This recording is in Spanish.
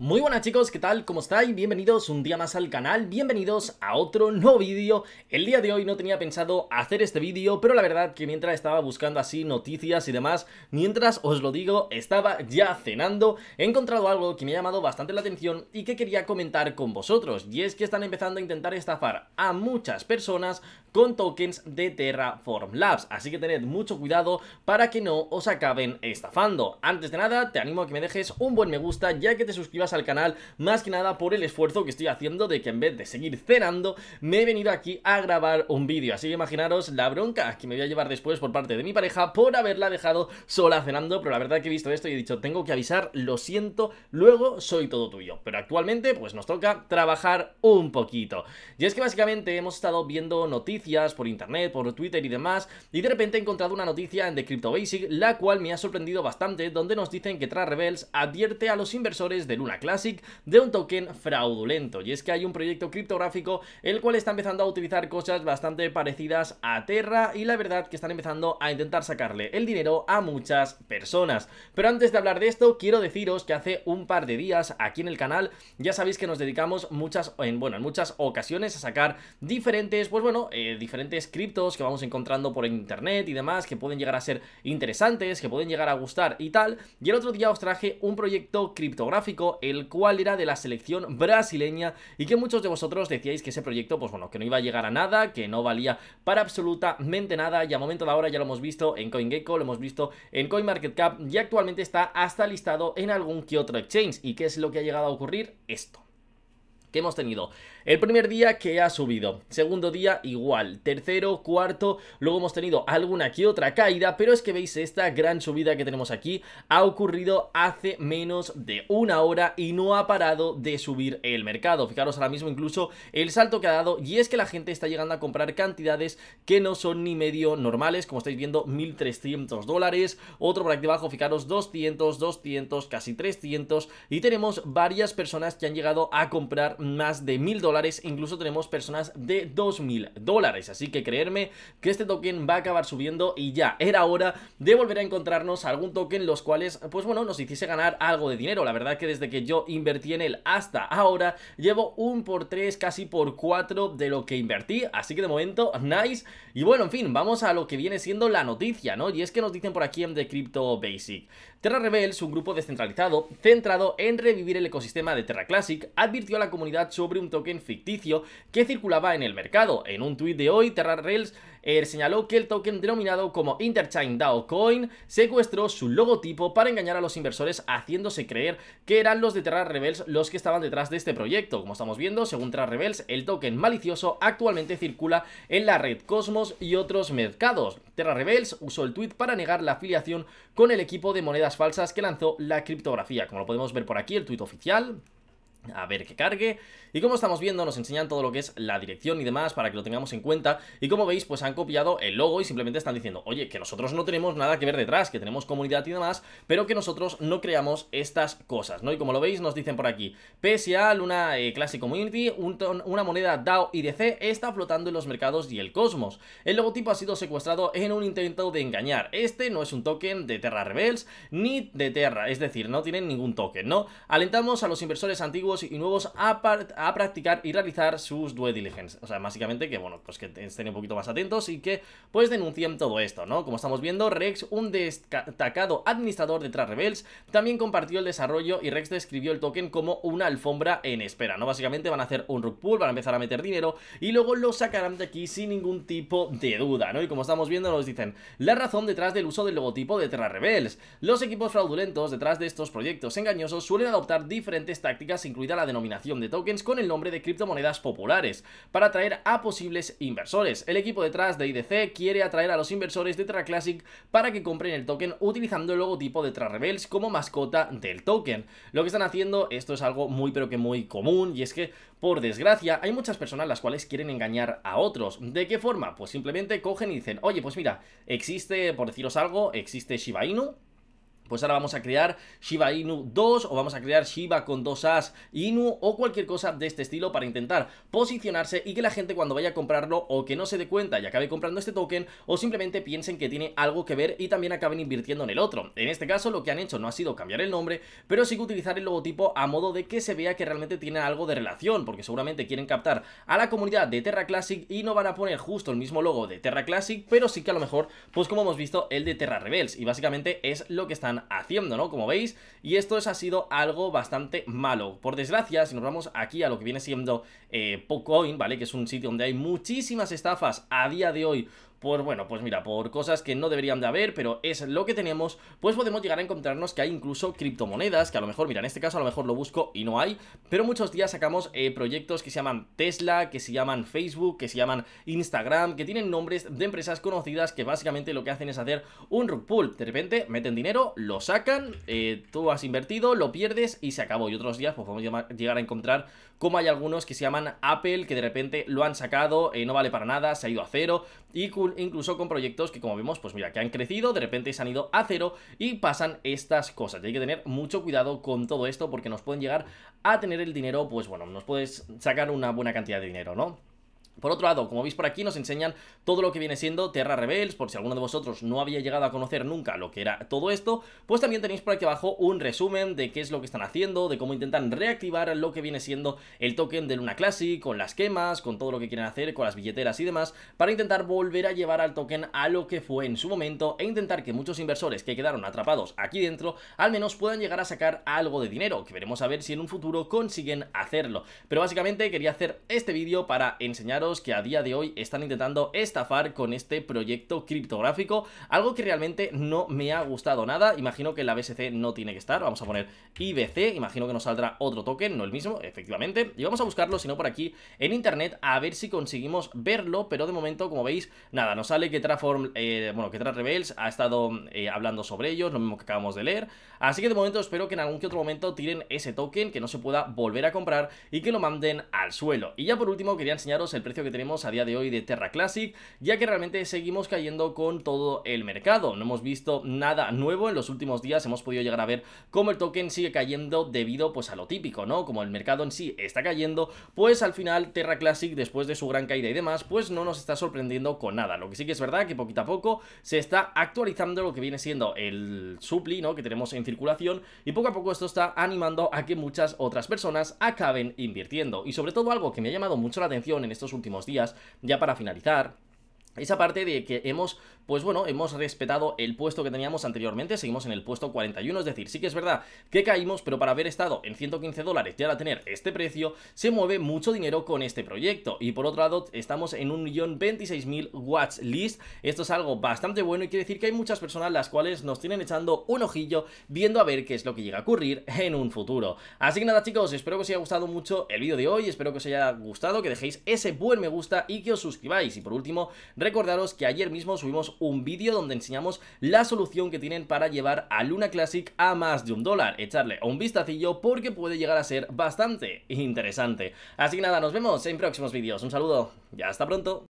Muy buenas chicos, ¿qué tal? ¿Cómo estáis? Bienvenidos un día más al canal, bienvenidos a otro nuevo vídeo. El día de hoy no tenía pensado hacer este vídeo, pero la verdad que mientras estaba buscando así noticias y demás, mientras os lo digo, estaba ya cenando, he encontrado algo que me ha llamado bastante la atención y que quería comentar con vosotros, y es que están empezando a intentar estafar a muchas personas con tokens de Terraform Labs, así que tened mucho cuidado para que no os acaben estafando. Antes de nada, te animo a que me dejes un buen me gusta, ya que te suscribas al canal, más que nada por el esfuerzo que estoy haciendo de que en vez de seguir cenando, me he venido aquí a grabar un vídeo. Así que imaginaros la bronca que me voy a llevar después por parte de mi pareja por haberla dejado sola cenando, pero la verdad que he visto esto y he dicho, tengo que avisar, lo siento, luego soy todo tuyo. Pero actualmente, pues nos toca trabajar un poquito. Y es que básicamente hemos estado viendo noticias por internet, por Twitter y demás, y de repente he encontrado una noticia en The Crypto Basic, la cual me ha sorprendido bastante, donde nos dicen que TrasRebels advierte a los inversores de Luna clásic de un token fraudulento. Y es que hay un proyecto criptográfico el cual está empezando a utilizar cosas bastante parecidas a Terra y la verdad que están empezando a intentar sacarle el dinero a muchas personas. Pero antes de hablar de esto, quiero deciros que hace un par de días aquí en el canal ya sabéis que nos dedicamos muchas, en, bueno, en muchas ocasiones a sacar diferentes, pues bueno, eh, diferentes criptos que vamos encontrando por internet y demás que pueden llegar a ser interesantes, que pueden llegar a gustar y tal. Y el otro día os traje un proyecto criptográfico el cual era de la selección brasileña y que muchos de vosotros decíais que ese proyecto, pues bueno, que no iba a llegar a nada, que no valía para absolutamente nada y a momento de ahora ya lo hemos visto en CoinGecko, lo hemos visto en CoinMarketCap y actualmente está hasta listado en algún que otro exchange. ¿Y qué es lo que ha llegado a ocurrir? Esto que hemos tenido el primer día que ha subido, segundo día igual, tercero, cuarto, luego hemos tenido alguna que otra caída, pero es que veis esta gran subida que tenemos aquí ha ocurrido hace menos de una hora y no ha parado de subir el mercado. Fijaros ahora mismo incluso el salto que ha dado y es que la gente está llegando a comprar cantidades que no son ni medio normales, como estáis viendo 1300 dólares, otro por aquí abajo, fijaros 200, 200, casi 300 y tenemos varias personas que han llegado a comprar más de 1000 dólares incluso tenemos personas de 2000 dólares. Así que creerme que este token va a acabar subiendo y ya era hora de volver a encontrarnos algún token los cuales, pues bueno, nos hiciese ganar algo de dinero. La verdad que desde que yo invertí en él hasta ahora, llevo un por tres, casi por cuatro de lo que invertí. Así que de momento, nice. Y bueno, en fin, vamos a lo que viene siendo la noticia, ¿no? Y es que nos dicen por aquí en The Crypto Basic. Terra Rebels, un grupo descentralizado centrado en revivir el ecosistema de Terra Classic, advirtió a la comunidad sobre un token ficticio que circulaba en el mercado. En un tuit de hoy, Terra Rebels eh, señaló que el token denominado como Interchain DAO Coin secuestró su logotipo para engañar a los inversores haciéndose creer que eran los de Terra Rebels los que estaban detrás de este proyecto. Como estamos viendo, según Terra Rebels, el token malicioso actualmente circula en la red Cosmos y otros mercados. Terra Rebels usó el tuit para negar la afiliación con el equipo de monedas falsas que lanzó la criptografía. Como lo podemos ver por aquí, el tuit oficial a ver que cargue y como estamos viendo nos enseñan todo lo que es la dirección y demás para que lo tengamos en cuenta y como veis pues han copiado el logo y simplemente están diciendo oye que nosotros no tenemos nada que ver detrás que tenemos comunidad y demás pero que nosotros no creamos estas cosas no y como lo veis nos dicen por aquí PSA Luna eh, Classic Community una moneda DAO y DC, está flotando en los mercados y el cosmos el logotipo ha sido secuestrado en un intento de engañar este no es un token de Terra Rebels ni de Terra es decir no tienen ningún token no alentamos a los inversores antiguos y nuevos a, practicar y realizar sus due diligence. O sea, básicamente que, bueno, pues que estén un poquito más atentos y que, pues, denuncien todo esto, ¿no? Como estamos viendo, Rex, un destacado administrador de Rebels, también compartió el desarrollo y Rex describió el token como una alfombra en espera, ¿no? Básicamente van a hacer un rug pull, van a empezar a meter dinero y luego lo sacarán de aquí sin ningún tipo de duda, ¿no? Y como estamos viendo, nos dicen la razón detrás del uso del logotipo de Terra Rebels. Los equipos fraudulentos detrás de estos proyectos engañosos suelen adoptar diferentes tácticas, incluso la denominación de tokens con el nombre de criptomonedas populares, para atraer a posibles inversores. El equipo detrás de IDC quiere atraer a los inversores de Terra Classic para que compren el token utilizando el logotipo de Terra Rebels como mascota del token. Lo que están haciendo, esto es algo muy pero que muy común, y es que, por desgracia, hay muchas personas las cuales quieren engañar a otros. ¿De qué forma? Pues simplemente cogen y dicen, oye, pues mira, existe, por deciros algo, existe Shiba Inu, pues ahora vamos a crear Shiba Inu 2 o vamos a crear Shiba con dos As Inu o cualquier cosa de este estilo para intentar posicionarse y que la gente cuando vaya a comprarlo o que no se dé cuenta y acabe comprando este token o simplemente piensen que tiene algo que ver y también acaben invirtiendo en el otro. En este caso lo que han hecho no ha sido cambiar el nombre, pero sí que utilizar el logotipo a modo de que se vea que realmente tiene algo de relación, porque seguramente quieren captar a la comunidad de Terra Classic y no van a poner justo el mismo logo de Terra Classic, pero sí que a lo mejor, pues como hemos visto, el de Terra Rebels y básicamente es lo que están haciendo, ¿no? Como veis, y esto es, ha sido algo bastante malo. Por desgracia, si nos vamos aquí a lo que viene siendo eh, Pocoin, ¿vale? Que es un sitio donde hay muchísimas estafas a día de hoy pues bueno, pues mira, por cosas que no deberían de haber, pero es lo que tenemos, pues podemos llegar a encontrarnos que hay incluso criptomonedas, que a lo mejor, mira, en este caso a lo mejor lo busco y no hay, pero muchos días sacamos eh, proyectos que se llaman Tesla, que se llaman Facebook, que se llaman Instagram, que tienen nombres de empresas conocidas que básicamente lo que hacen es hacer un rug pull. De repente meten dinero, lo sacan, eh, tú has invertido, lo pierdes y se acabó. Y otros días pues podemos llegar a encontrar como hay algunos que se llaman Apple, que de repente lo han sacado, eh, no vale para nada, se ha ido a cero y incluso con proyectos que como vemos, pues mira, que han crecido, de repente se han ido a cero y pasan estas cosas. Y hay que tener mucho cuidado con todo esto porque nos pueden llegar a tener el dinero, pues bueno, nos puedes sacar una buena cantidad de dinero, ¿no? Por otro lado, como veis por aquí, nos enseñan todo lo que viene siendo Terra Rebels, por si alguno de vosotros no había llegado a conocer nunca lo que era todo esto, pues también tenéis por aquí abajo un resumen de qué es lo que están haciendo, de cómo intentan reactivar lo que viene siendo el token de Luna Classic, con las quemas, con todo lo que quieren hacer, con las billeteras y demás, para intentar volver a llevar al token a lo que fue en su momento e intentar que muchos inversores que quedaron atrapados aquí dentro, al menos puedan llegar a sacar algo de dinero, que veremos a ver si en un futuro consiguen hacerlo. Pero básicamente quería hacer este vídeo para enseñaros que a día de hoy están intentando estafar con este proyecto criptográfico, algo que realmente no me ha gustado nada, imagino que la BSC no tiene que estar, vamos a poner IBC, imagino que nos saldrá otro token, no el mismo, efectivamente, y vamos a buscarlo, si no por aquí, en internet, a ver si conseguimos verlo, pero de momento, como veis, nada, nos sale que Transform, eh, bueno, que Rebels ha estado eh, hablando sobre ellos, lo mismo que acabamos de leer, así que de momento espero que en algún que otro momento tiren ese token, que no se pueda volver a comprar y que lo manden al suelo. Y ya por último quería enseñaros el precio que tenemos a día de hoy de Terra Classic, ya que realmente seguimos cayendo con todo el mercado. No hemos visto nada nuevo en los últimos días, hemos podido llegar a ver cómo el token sigue cayendo debido pues a lo típico, ¿no? Como el mercado en sí está cayendo, pues al final Terra Classic después de su gran caída y demás, pues no nos está sorprendiendo con nada. Lo que sí que es verdad que poquito a poco se está actualizando lo que viene siendo el supli, ¿no? Que tenemos en circulación y poco a poco esto está animando a que muchas otras personas acaben invirtiendo. Y sobre todo algo que me ha llamado mucho la atención en estos últimos últimos días. Ya para finalizar, esa parte de que hemos, pues bueno, hemos respetado el puesto que teníamos anteriormente, seguimos en el puesto 41, es decir, sí que es verdad que caímos, pero para haber estado en 115 dólares y ahora tener este precio, se mueve mucho dinero con este proyecto. Y por otro lado, estamos en un millón mil watch list, esto es algo bastante bueno y quiere decir que hay muchas personas las cuales nos tienen echando un ojillo viendo a ver qué es lo que llega a ocurrir en un futuro. Así que nada chicos, espero que os haya gustado mucho el vídeo de hoy, espero que os haya gustado, que dejéis ese buen me gusta y que os suscribáis. Y por último, Recordaros que ayer mismo subimos un vídeo donde enseñamos la solución que tienen para llevar a Luna Classic a más de un dólar. Echarle un vistacillo porque puede llegar a ser bastante interesante. Así que nada, nos vemos en próximos vídeos. Un saludo Ya hasta pronto.